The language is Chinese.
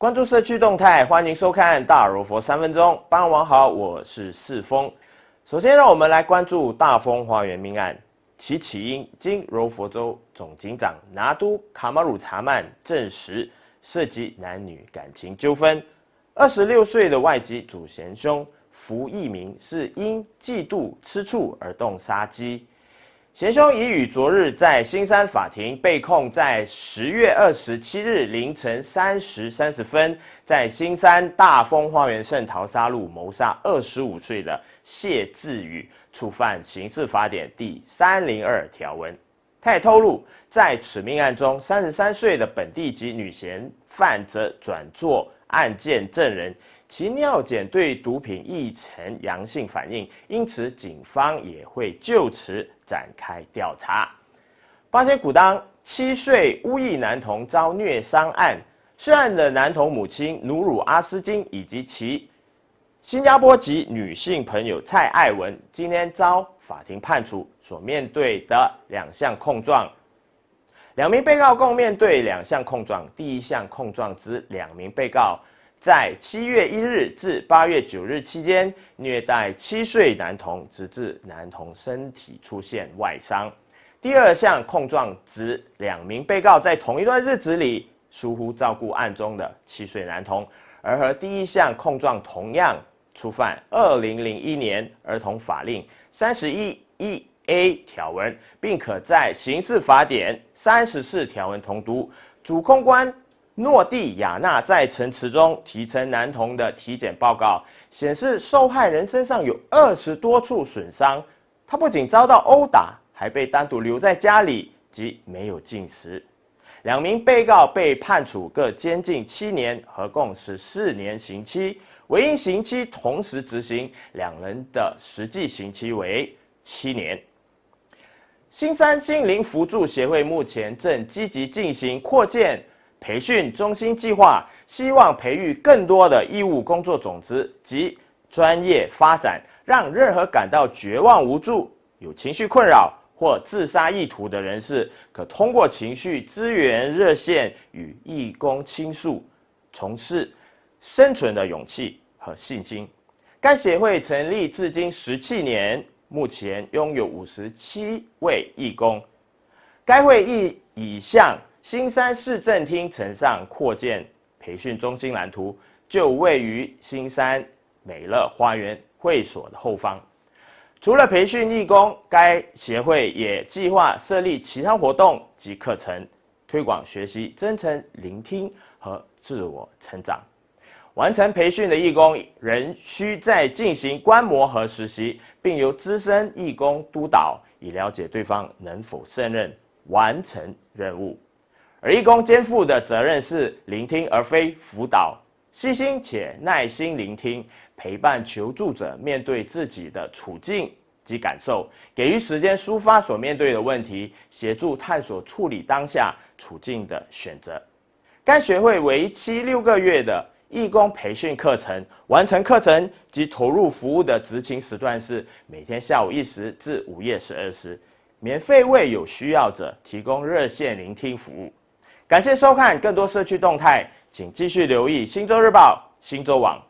关注社区动态，欢迎收看《大柔佛三分钟》。傍晚好，我是四风。首先，让我们来关注大丰花园命案，其起因经柔佛州总警长拿督卡马鲁查曼证实，涉及男女感情纠纷。二十六岁的外籍主嫌凶福益明是因嫉妒、吃醋而动杀机。贤兄已于昨日在新山法庭被控，在十月二十七日凌晨三时三十分，在新山大丰花园圣淘沙路谋杀二十五岁的谢志宇，触犯刑事法典第三零二条文。他也透露，在此命案中，三十三岁的本地籍女嫌犯则转作。案件证人其尿检对毒品异呈阳性反应，因此警方也会就此展开调查。八仙古当七岁巫裔男童遭虐伤案，涉案的男童母亲努鲁阿斯金以及其新加坡籍女性朋友蔡爱文，今天遭法庭判处所面对的两项控状。两名被告共面对两项控状。第一项控状指两名被告在七月一日至八月九日期间虐待七岁男童，直至男童身体出现外伤。第二项控状指两名被告在同一段日子里疏忽照顾案中的七岁男童，而和第一项控状同样触犯二零零一年儿童法令三十一一 A 条文，并可在刑事法典三十四条文同读。主控官诺蒂亚纳在陈词中提称，男童的体检报告显示，受害人身上有二十多处损伤。他不仅遭到殴打，还被单独留在家里及没有进食。两名被告被判处各监禁七年，合共十四年刑期。唯因刑期同时执行，两人的实际刑期为七年。新山心灵辅助协会目前正积极进行扩建培训中心计划，希望培育更多的义务工作种子及专业发展，让任何感到绝望无助、有情绪困扰或自杀意图的人士，可通过情绪资源热线与义工倾诉，重拾生存的勇气和信心。该协会成立至今十七年。目前拥有五十七位义工，该会议已向新山市政厅呈上扩建培训中心蓝图，就位于新山美乐花园会所的后方。除了培训义工，该协会也计划设立其他活动及课程，推广学习、真诚聆听和自我成长。完成培训的义工仍需再进行观摩和实习，并由资深义工督导，以了解对方能否胜任完成任务。而义工肩负的责任是聆听，而非辅导，细心且耐心聆听，陪伴求助者面对自己的处境及感受，给予时间抒发所面对的问题，协助探索处理当下处境的选择。该学会为期六个月的。义工培训课程完成课程及投入服务的执勤时段是每天下午一时至午夜十二时，免费为有需要者提供热线聆听服务。感谢收看，更多社区动态，请继续留意《新洲日报》新洲网。